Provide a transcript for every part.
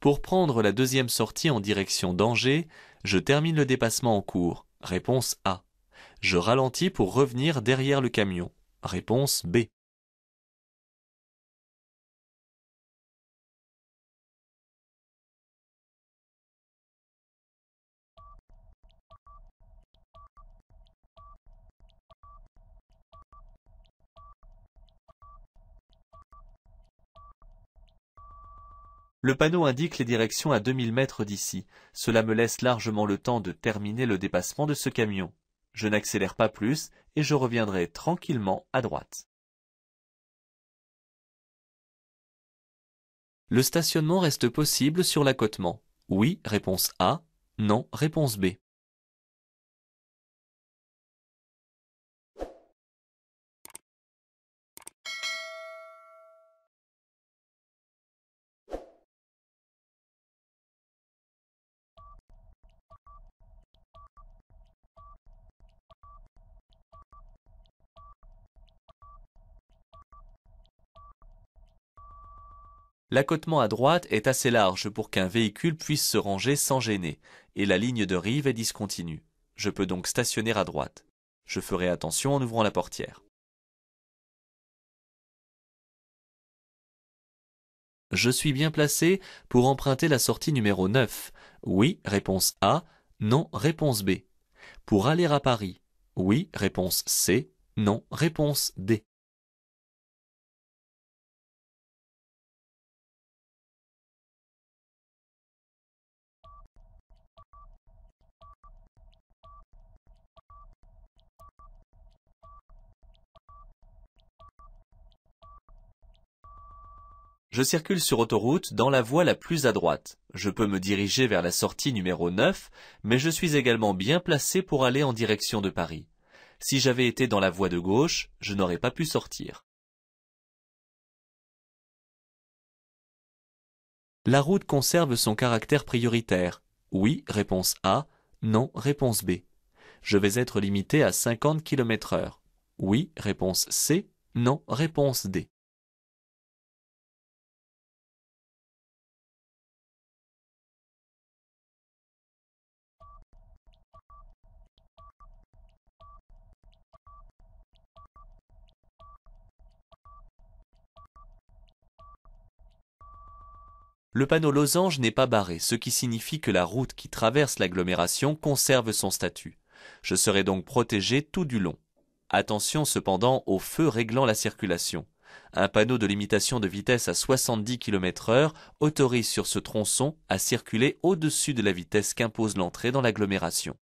Pour prendre la deuxième sortie en direction d'Angers, je termine le dépassement en cours. Réponse A. Je ralentis pour revenir derrière le camion. Réponse B. Le panneau indique les directions à 2000 mètres d'ici. Cela me laisse largement le temps de terminer le dépassement de ce camion. Je n'accélère pas plus et je reviendrai tranquillement à droite. Le stationnement reste possible sur l'accotement. Oui, réponse A. Non, réponse B. L'accotement à droite est assez large pour qu'un véhicule puisse se ranger sans gêner, et la ligne de rive est discontinue. Je peux donc stationner à droite. Je ferai attention en ouvrant la portière. Je suis bien placé pour emprunter la sortie numéro 9. Oui, réponse A. Non, réponse B. Pour aller à Paris. Oui, réponse C. Non, réponse D. Je circule sur autoroute dans la voie la plus à droite. Je peux me diriger vers la sortie numéro 9, mais je suis également bien placé pour aller en direction de Paris. Si j'avais été dans la voie de gauche, je n'aurais pas pu sortir. La route conserve son caractère prioritaire. Oui, réponse A. Non, réponse B. Je vais être limité à 50 km heure. Oui, réponse C. Non, réponse D. Le panneau losange n'est pas barré, ce qui signifie que la route qui traverse l'agglomération conserve son statut. Je serai donc protégé tout du long. Attention cependant aux feux réglant la circulation. Un panneau de limitation de vitesse à 70 km h autorise sur ce tronçon à circuler au-dessus de la vitesse qu'impose l'entrée dans l'agglomération.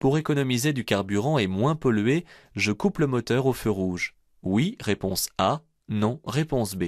Pour économiser du carburant et moins polluer, je coupe le moteur au feu rouge. Oui, réponse A, non Réponse B.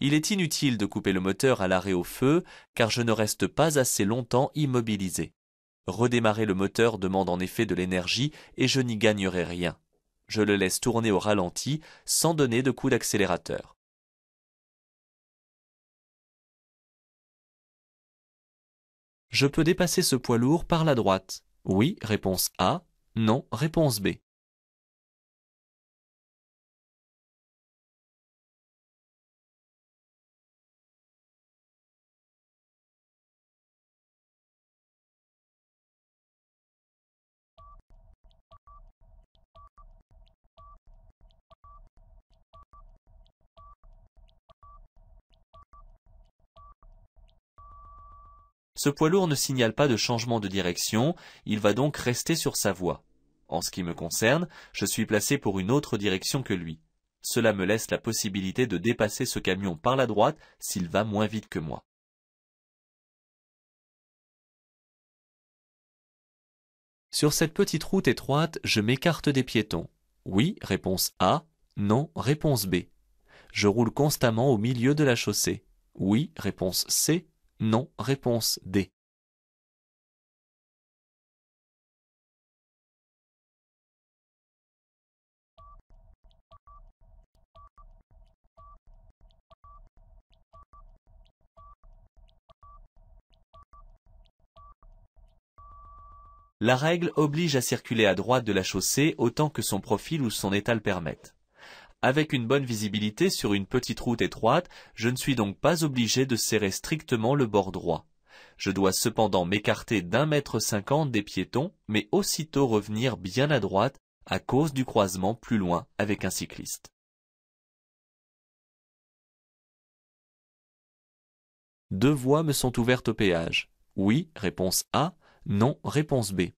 Il est inutile de couper le moteur à l'arrêt au feu car je ne reste pas assez longtemps immobilisé. Redémarrer le moteur demande en effet de l'énergie et je n'y gagnerai rien. Je le laisse tourner au ralenti sans donner de coup d'accélérateur. Je peux dépasser ce poids lourd par la droite. Oui, réponse A. Non, réponse B. Ce poids lourd ne signale pas de changement de direction, il va donc rester sur sa voie. En ce qui me concerne, je suis placé pour une autre direction que lui. Cela me laisse la possibilité de dépasser ce camion par la droite s'il va moins vite que moi. Sur cette petite route étroite, je m'écarte des piétons. Oui, réponse A. Non, réponse B. Je roule constamment au milieu de la chaussée. Oui, réponse C. Non. Réponse D. La règle oblige à circuler à droite de la chaussée autant que son profil ou son état le permettent. Avec une bonne visibilité sur une petite route étroite, je ne suis donc pas obligé de serrer strictement le bord droit. Je dois cependant m'écarter d'un mètre cinquante des piétons, mais aussitôt revenir bien à droite, à cause du croisement plus loin avec un cycliste. Deux voies me sont ouvertes au péage. Oui, réponse A. Non, réponse B.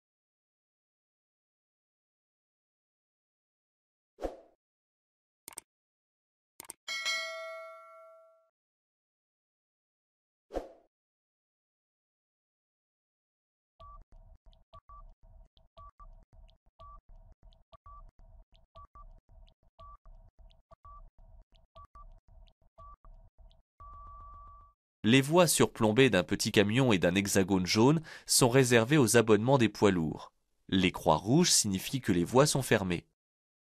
Les voies surplombées d'un petit camion et d'un hexagone jaune sont réservées aux abonnements des poids lourds. Les croix rouges signifient que les voies sont fermées.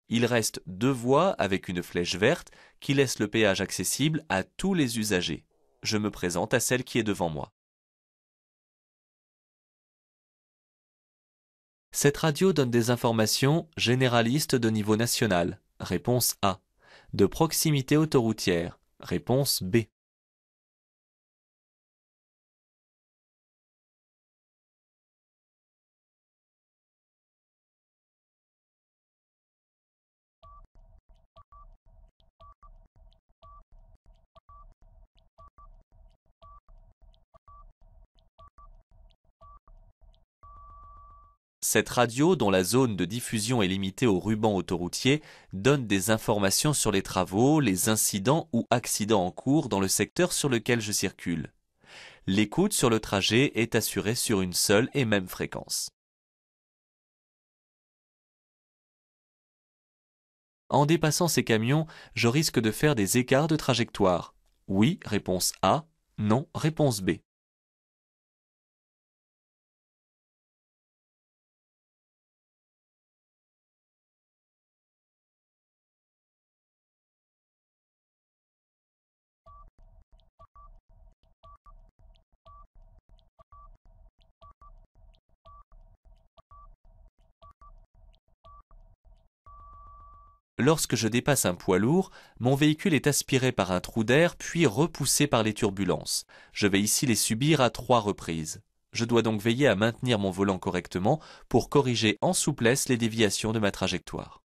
Il reste deux voies avec une flèche verte qui laisse le péage accessible à tous les usagers. Je me présente à celle qui est devant moi. Cette radio donne des informations généralistes de niveau national. Réponse A. De proximité autoroutière. Réponse B. Cette radio, dont la zone de diffusion est limitée au ruban autoroutier, donne des informations sur les travaux, les incidents ou accidents en cours dans le secteur sur lequel je circule. L'écoute sur le trajet est assurée sur une seule et même fréquence. En dépassant ces camions, je risque de faire des écarts de trajectoire. Oui, réponse A, non, réponse B. Lorsque je dépasse un poids lourd, mon véhicule est aspiré par un trou d'air puis repoussé par les turbulences. Je vais ici les subir à trois reprises. Je dois donc veiller à maintenir mon volant correctement pour corriger en souplesse les déviations de ma trajectoire.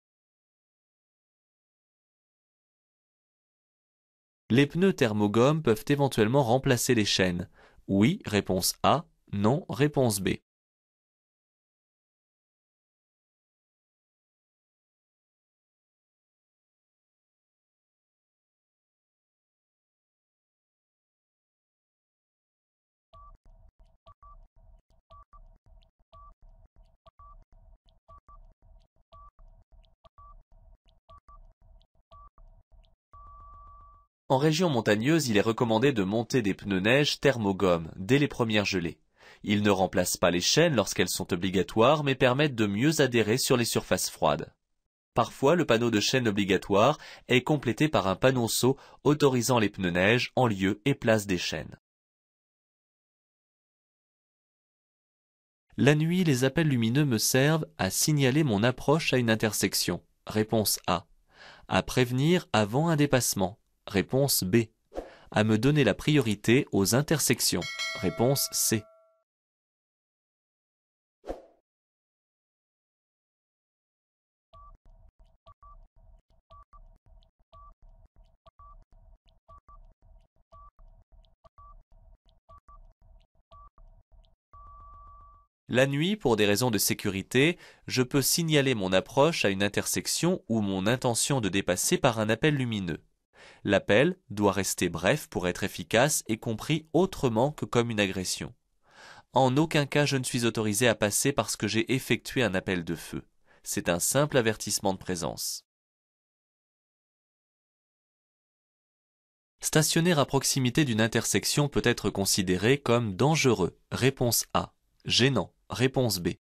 Les pneus thermogomes peuvent éventuellement remplacer les chaînes. Oui, réponse A. Non, réponse B. En région montagneuse, il est recommandé de monter des pneus neige thermogomme dès les premières gelées. Ils ne remplacent pas les chaînes lorsqu'elles sont obligatoires, mais permettent de mieux adhérer sur les surfaces froides. Parfois, le panneau de chaîne obligatoire est complété par un panonceau autorisant les pneus neige en lieu et place des chaînes. La nuit, les appels lumineux me servent à signaler mon approche à une intersection. Réponse A. À prévenir avant un dépassement. Réponse B. À me donner la priorité aux intersections. Réponse C. La nuit, pour des raisons de sécurité, je peux signaler mon approche à une intersection ou mon intention de dépasser par un appel lumineux. L'appel doit rester bref pour être efficace et compris autrement que comme une agression. En aucun cas je ne suis autorisé à passer parce que j'ai effectué un appel de feu. C'est un simple avertissement de présence. Stationner à proximité d'une intersection peut être considéré comme dangereux. Réponse A. Gênant. Réponse B.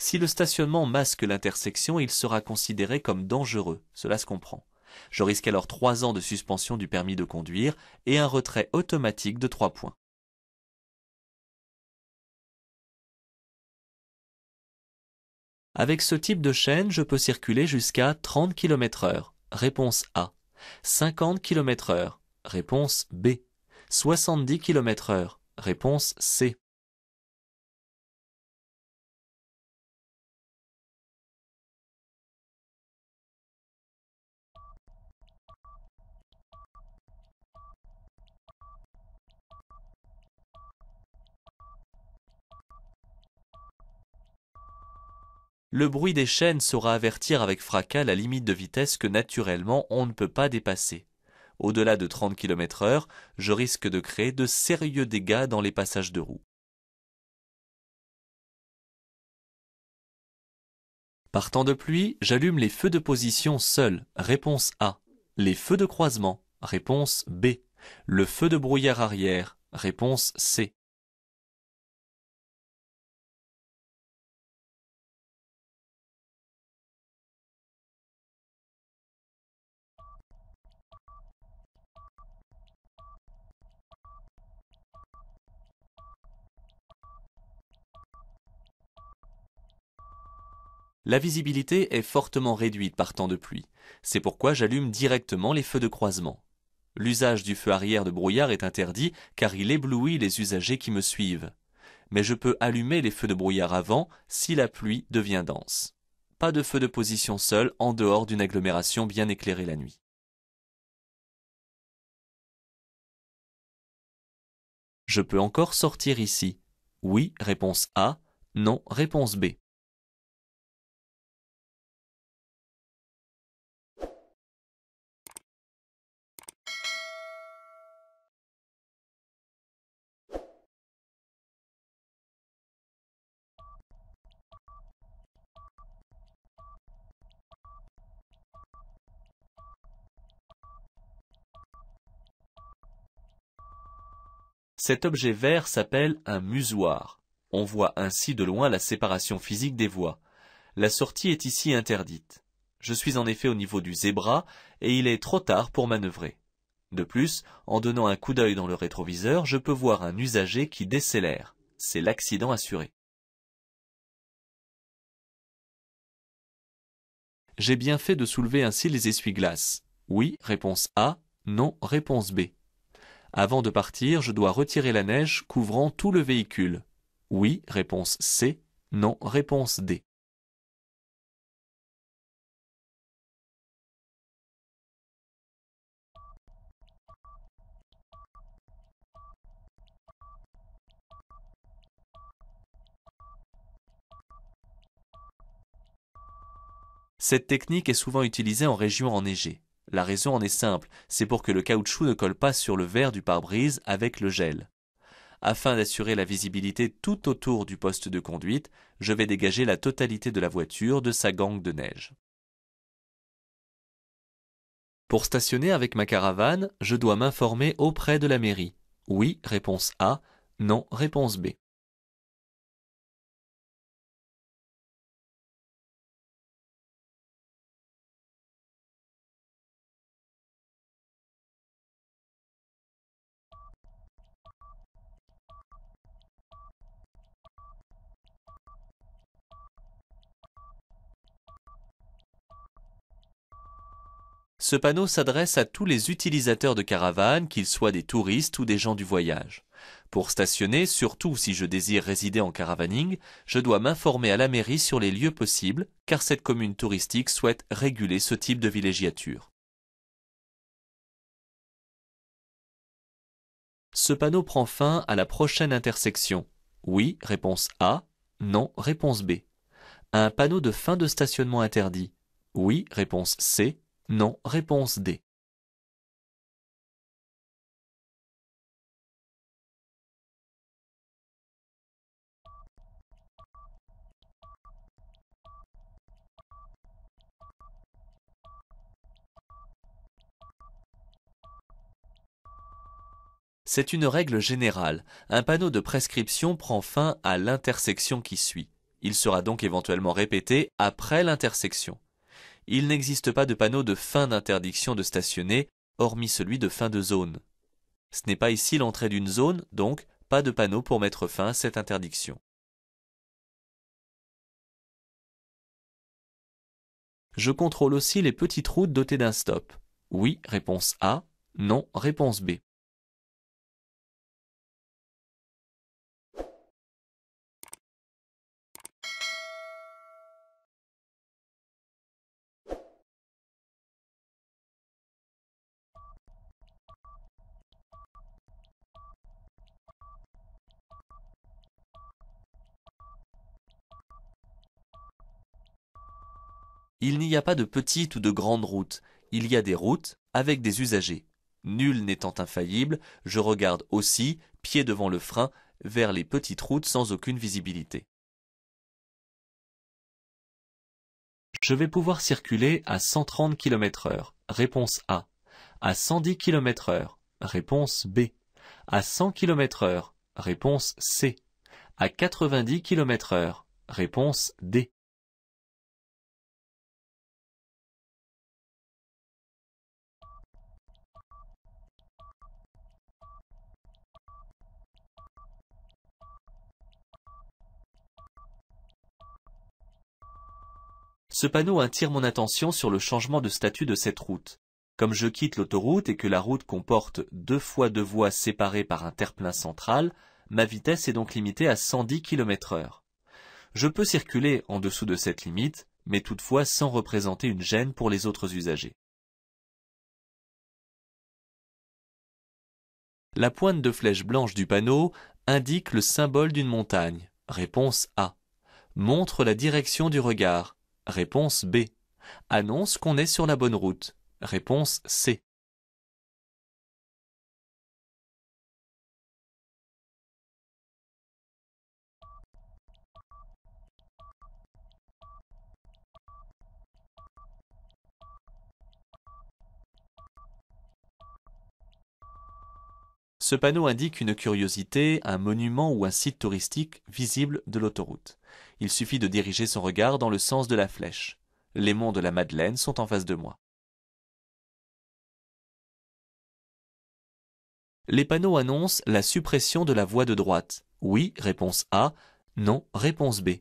Si le stationnement masque l'intersection, il sera considéré comme dangereux, cela se comprend. Je risque alors trois ans de suspension du permis de conduire et un retrait automatique de trois points. Avec ce type de chaîne, je peux circuler jusqu'à 30 km heure. Réponse A. 50 km heure. Réponse B. 70 km heure. Réponse C. Le bruit des chaînes saura avertir avec fracas la limite de vitesse que naturellement on ne peut pas dépasser. Au-delà de 30 km heure, je risque de créer de sérieux dégâts dans les passages de roues. Partant de pluie, j'allume les feux de position seuls. Réponse A. Les feux de croisement. Réponse B. Le feu de brouillard arrière. Réponse C. La visibilité est fortement réduite par temps de pluie. C'est pourquoi j'allume directement les feux de croisement. L'usage du feu arrière de brouillard est interdit car il éblouit les usagers qui me suivent. Mais je peux allumer les feux de brouillard avant si la pluie devient dense. Pas de feu de position seul en dehors d'une agglomération bien éclairée la nuit. Je peux encore sortir ici. Oui, réponse A. Non, réponse B. Cet objet vert s'appelle un musoir. On voit ainsi de loin la séparation physique des voies. La sortie est ici interdite. Je suis en effet au niveau du zébra et il est trop tard pour manœuvrer. De plus, en donnant un coup d'œil dans le rétroviseur, je peux voir un usager qui décélère. C'est l'accident assuré. J'ai bien fait de soulever ainsi les essuie-glaces. Oui, réponse A, non, réponse B. Avant de partir, je dois retirer la neige couvrant tout le véhicule. Oui, réponse C. Non, réponse D. Cette technique est souvent utilisée en région enneigée. La raison en est simple, c'est pour que le caoutchouc ne colle pas sur le verre du pare-brise avec le gel. Afin d'assurer la visibilité tout autour du poste de conduite, je vais dégager la totalité de la voiture de sa gangue de neige. Pour stationner avec ma caravane, je dois m'informer auprès de la mairie. Oui, réponse A, non, réponse B. Ce panneau s'adresse à tous les utilisateurs de caravanes, qu'ils soient des touristes ou des gens du voyage. Pour stationner, surtout si je désire résider en caravaning, je dois m'informer à la mairie sur les lieux possibles, car cette commune touristique souhaite réguler ce type de villégiature. Ce panneau prend fin à la prochaine intersection. Oui, réponse A. Non, réponse B. Un panneau de fin de stationnement interdit. Oui, réponse C. Non, réponse D. C'est une règle générale. Un panneau de prescription prend fin à l'intersection qui suit. Il sera donc éventuellement répété après l'intersection il n'existe pas de panneau de fin d'interdiction de stationner, hormis celui de fin de zone. Ce n'est pas ici l'entrée d'une zone, donc pas de panneau pour mettre fin à cette interdiction. Je contrôle aussi les petites routes dotées d'un stop. Oui, réponse A. Non, réponse B. Il n'y a pas de petites ou de grandes routes, il y a des routes avec des usagers. Nul n'étant infaillible, je regarde aussi, pied devant le frein, vers les petites routes sans aucune visibilité. Je vais pouvoir circuler à 130 km heure. Réponse A. À 110 km heure. Réponse B. À 100 km heure. Réponse C. À 90 km heure. Réponse D. Ce panneau attire mon attention sur le changement de statut de cette route. Comme je quitte l'autoroute et que la route comporte deux fois deux voies séparées par un terre-plein central, ma vitesse est donc limitée à 110 km heure. Je peux circuler en dessous de cette limite, mais toutefois sans représenter une gêne pour les autres usagers. La pointe de flèche blanche du panneau indique le symbole d'une montagne. Réponse A. Montre la direction du regard. Réponse B. Annonce qu'on est sur la bonne route. Réponse C. Ce panneau indique une curiosité, un monument ou un site touristique visible de l'autoroute. Il suffit de diriger son regard dans le sens de la flèche. Les monts de la Madeleine sont en face de moi. Les panneaux annoncent la suppression de la voie de droite. Oui, réponse A. Non, réponse B.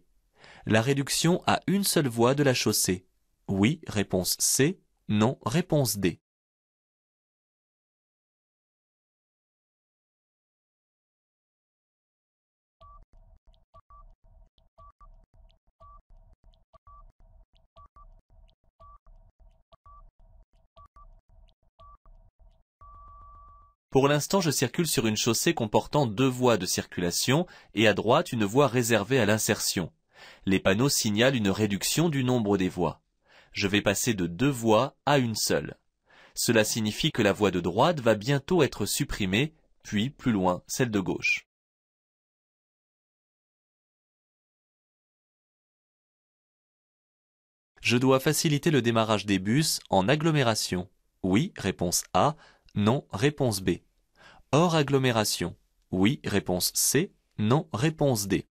La réduction à une seule voie de la chaussée. Oui, réponse C. Non, réponse D. Pour l'instant, je circule sur une chaussée comportant deux voies de circulation et à droite une voie réservée à l'insertion. Les panneaux signalent une réduction du nombre des voies. Je vais passer de deux voies à une seule. Cela signifie que la voie de droite va bientôt être supprimée, puis plus loin celle de gauche. Je dois faciliter le démarrage des bus en agglomération. Oui, réponse A, non, réponse B. Hors agglomération. Oui, réponse C. Non, réponse D.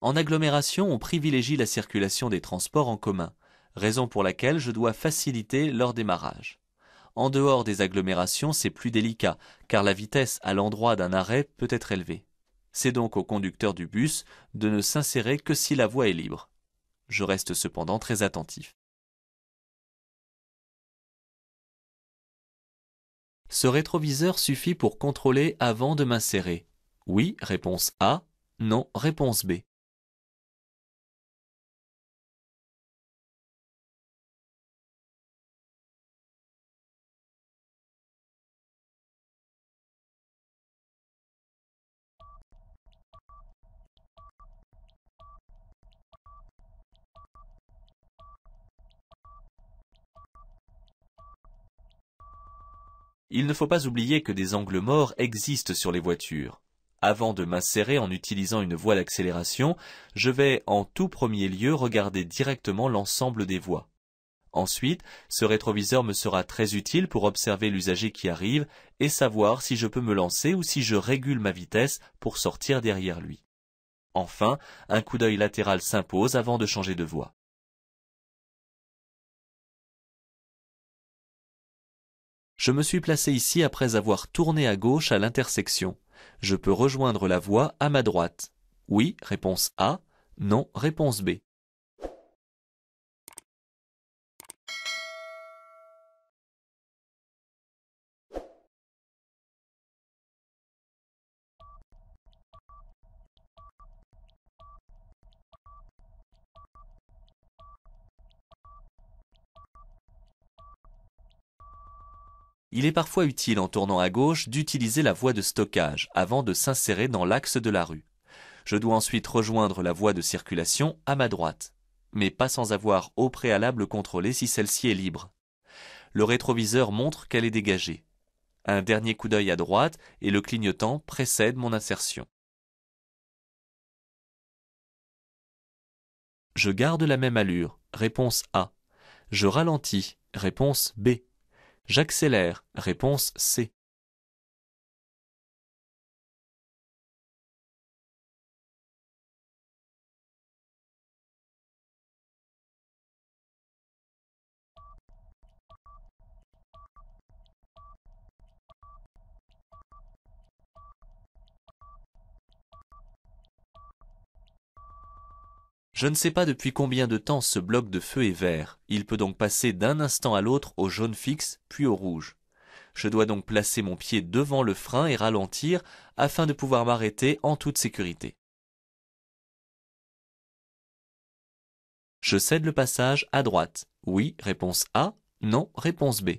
En agglomération, on privilégie la circulation des transports en commun raison pour laquelle je dois faciliter leur démarrage. En dehors des agglomérations, c'est plus délicat, car la vitesse à l'endroit d'un arrêt peut être élevée. C'est donc au conducteur du bus de ne s'insérer que si la voie est libre. Je reste cependant très attentif. Ce rétroviseur suffit pour contrôler avant de m'insérer. Oui, réponse A. Non, réponse B. Il ne faut pas oublier que des angles morts existent sur les voitures. Avant de m'insérer en utilisant une voie d'accélération, je vais en tout premier lieu regarder directement l'ensemble des voies. Ensuite, ce rétroviseur me sera très utile pour observer l'usager qui arrive et savoir si je peux me lancer ou si je régule ma vitesse pour sortir derrière lui. Enfin, un coup d'œil latéral s'impose avant de changer de voie. Je me suis placé ici après avoir tourné à gauche à l'intersection. Je peux rejoindre la voie à ma droite. Oui, réponse A. Non, réponse B. il est parfois utile en tournant à gauche d'utiliser la voie de stockage avant de s'insérer dans l'axe de la rue. Je dois ensuite rejoindre la voie de circulation à ma droite, mais pas sans avoir au préalable contrôlé si celle-ci est libre. Le rétroviseur montre qu'elle est dégagée. Un dernier coup d'œil à droite et le clignotant précède mon insertion. Je garde la même allure. Réponse A. Je ralentis. Réponse B. J'accélère. Réponse C. Je ne sais pas depuis combien de temps ce bloc de feu est vert, il peut donc passer d'un instant à l'autre au jaune fixe, puis au rouge. Je dois donc placer mon pied devant le frein et ralentir afin de pouvoir m'arrêter en toute sécurité. Je cède le passage à droite. Oui, réponse A. Non, réponse B.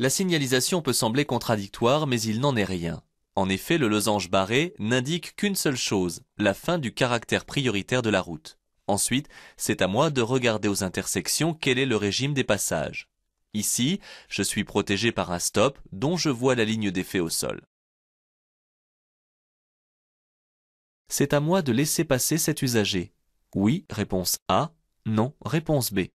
La signalisation peut sembler contradictoire, mais il n'en est rien. En effet, le losange barré n'indique qu'une seule chose, la fin du caractère prioritaire de la route. Ensuite, c'est à moi de regarder aux intersections quel est le régime des passages. Ici, je suis protégé par un stop dont je vois la ligne d'effet au sol. C'est à moi de laisser passer cet usager. Oui, réponse A. Non, réponse B.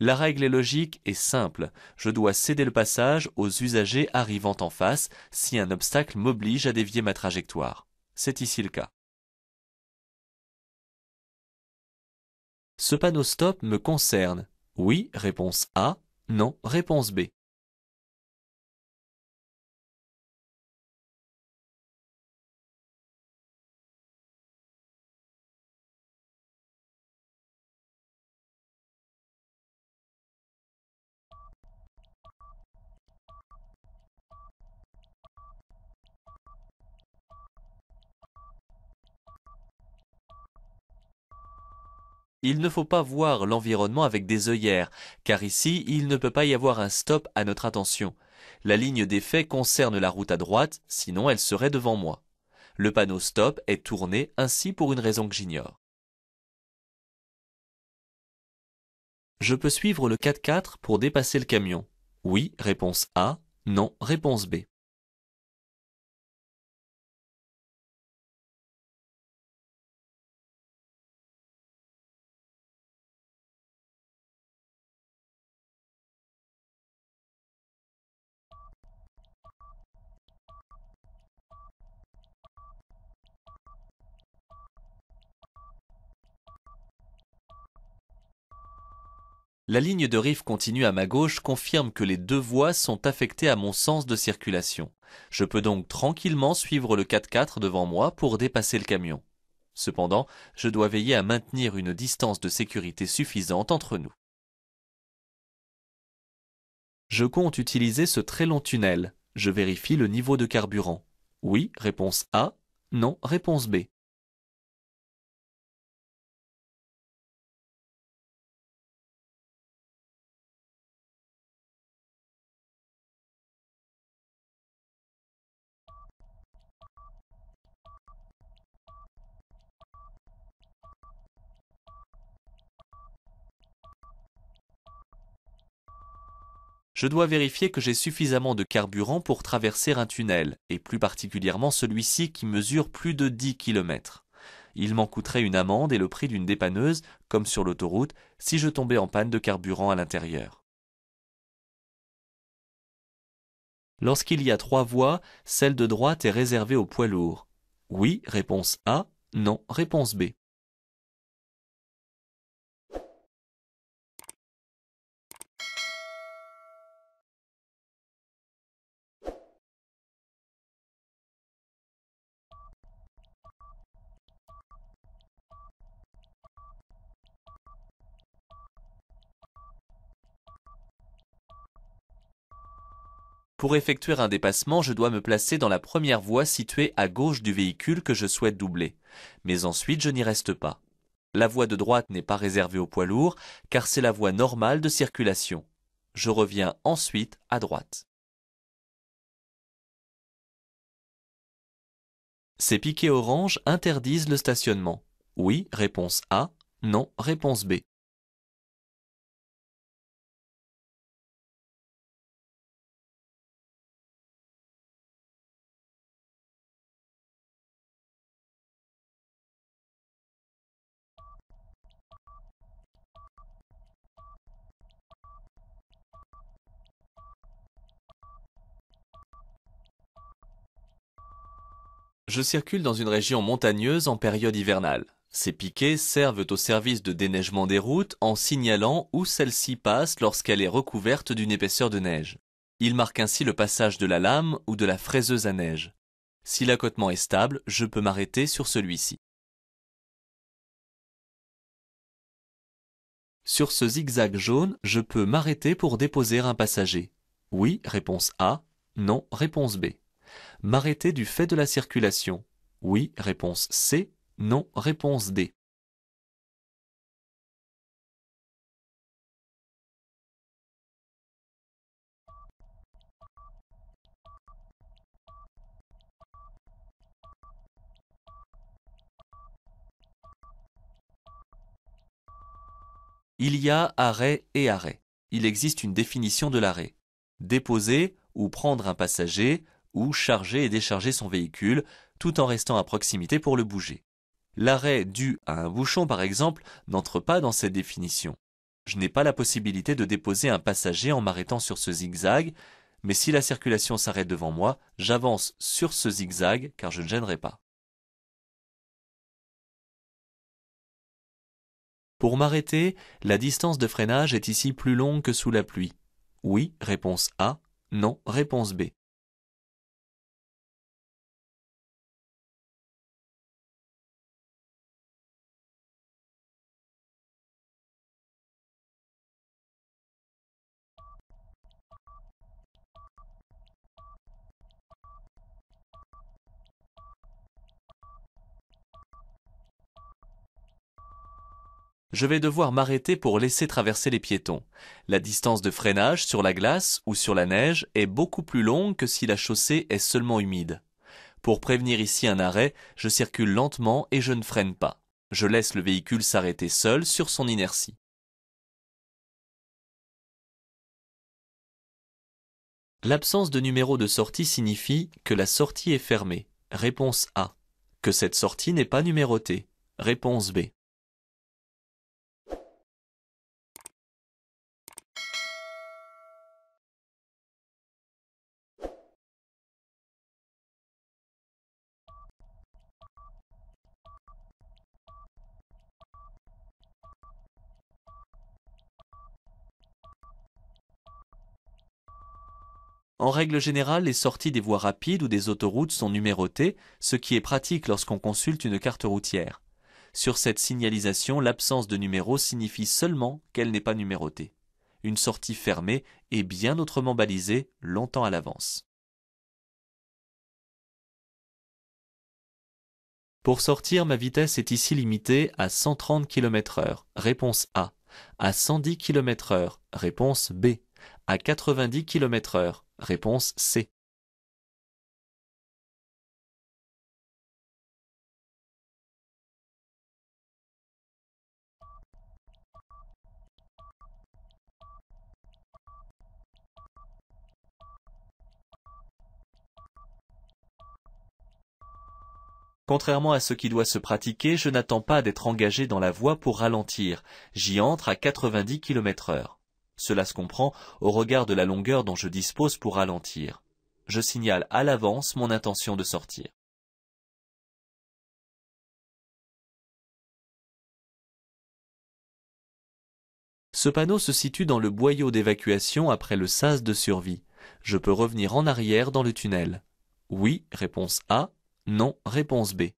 La règle est logique et simple. Je dois céder le passage aux usagers arrivant en face si un obstacle m'oblige à dévier ma trajectoire. C'est ici le cas. Ce panneau stop me concerne. Oui, réponse A. Non, réponse B. il ne faut pas voir l'environnement avec des œillères, car ici il ne peut pas y avoir un stop à notre attention. La ligne des concerne la route à droite, sinon elle serait devant moi. Le panneau stop est tourné ainsi pour une raison que j'ignore. Je peux suivre le 4x4 pour dépasser le camion. Oui, réponse A. Non, réponse B. La ligne de rive continue à ma gauche confirme que les deux voies sont affectées à mon sens de circulation. Je peux donc tranquillement suivre le 4x4 devant moi pour dépasser le camion. Cependant, je dois veiller à maintenir une distance de sécurité suffisante entre nous. Je compte utiliser ce très long tunnel. Je vérifie le niveau de carburant. Oui, réponse A. Non, réponse B. je dois vérifier que j'ai suffisamment de carburant pour traverser un tunnel, et plus particulièrement celui-ci qui mesure plus de 10 km. Il m'en coûterait une amende et le prix d'une dépanneuse, comme sur l'autoroute, si je tombais en panne de carburant à l'intérieur. Lorsqu'il y a trois voies, celle de droite est réservée aux poids lourds. Oui, réponse A, non, réponse B. Pour effectuer un dépassement, je dois me placer dans la première voie située à gauche du véhicule que je souhaite doubler. Mais ensuite, je n'y reste pas. La voie de droite n'est pas réservée aux poids lourds, car c'est la voie normale de circulation. Je reviens ensuite à droite. Ces piquets orange interdisent le stationnement. Oui, réponse A. Non, réponse B. Je circule dans une région montagneuse en période hivernale. Ces piquets servent au service de déneigement des routes en signalant où celle-ci passe lorsqu'elle est recouverte d'une épaisseur de neige. Ils marquent ainsi le passage de la lame ou de la fraiseuse à neige. Si l'accotement est stable, je peux m'arrêter sur celui-ci. Sur ce zigzag jaune, je peux m'arrêter pour déposer un passager. Oui, réponse A. Non, réponse B. M'arrêter du fait de la circulation. Oui, réponse C. Non, réponse D. Il y a arrêt et arrêt. Il existe une définition de l'arrêt. Déposer ou prendre un passager ou charger et décharger son véhicule tout en restant à proximité pour le bouger. L'arrêt dû à un bouchon, par exemple, n'entre pas dans cette définition. Je n'ai pas la possibilité de déposer un passager en m'arrêtant sur ce zigzag, mais si la circulation s'arrête devant moi, j'avance sur ce zigzag car je ne gênerai pas. Pour m'arrêter, la distance de freinage est ici plus longue que sous la pluie. Oui, réponse A, non, réponse B. je vais devoir m'arrêter pour laisser traverser les piétons. La distance de freinage sur la glace ou sur la neige est beaucoup plus longue que si la chaussée est seulement humide. Pour prévenir ici un arrêt, je circule lentement et je ne freine pas. Je laisse le véhicule s'arrêter seul sur son inertie. L'absence de numéro de sortie signifie que la sortie est fermée. Réponse A. Que cette sortie n'est pas numérotée. Réponse B. En règle générale, les sorties des voies rapides ou des autoroutes sont numérotées, ce qui est pratique lorsqu'on consulte une carte routière. Sur cette signalisation, l'absence de numéro signifie seulement qu'elle n'est pas numérotée. Une sortie fermée est bien autrement balisée longtemps à l'avance. Pour sortir, ma vitesse est ici limitée à 130 km h Réponse A. À 110 km h Réponse B. À 90 km heure. Réponse C. Contrairement à ce qui doit se pratiquer, je n'attends pas d'être engagé dans la voie pour ralentir, j'y entre à 90 km h cela se comprend au regard de la longueur dont je dispose pour ralentir. Je signale à l'avance mon intention de sortir. Ce panneau se situe dans le boyau d'évacuation après le sas de survie. Je peux revenir en arrière dans le tunnel. Oui, réponse A. Non, réponse B.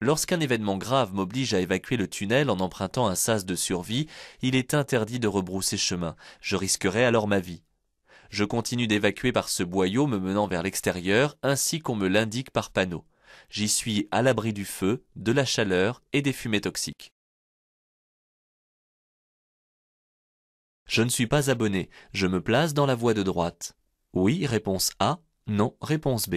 Lorsqu'un événement grave m'oblige à évacuer le tunnel en empruntant un sas de survie, il est interdit de rebrousser chemin. Je risquerai alors ma vie. Je continue d'évacuer par ce boyau me menant vers l'extérieur, ainsi qu'on me l'indique par panneau. J'y suis à l'abri du feu, de la chaleur et des fumées toxiques. Je ne suis pas abonné, je me place dans la voie de droite. Oui, réponse A, non, réponse B.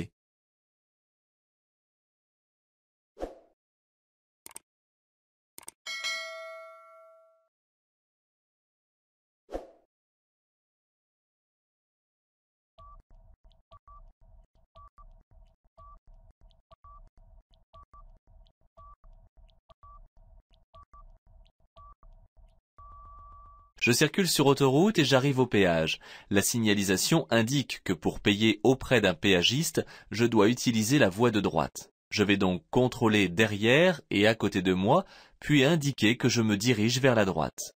Je circule sur autoroute et j'arrive au péage. La signalisation indique que pour payer auprès d'un péagiste, je dois utiliser la voie de droite. Je vais donc contrôler derrière et à côté de moi, puis indiquer que je me dirige vers la droite.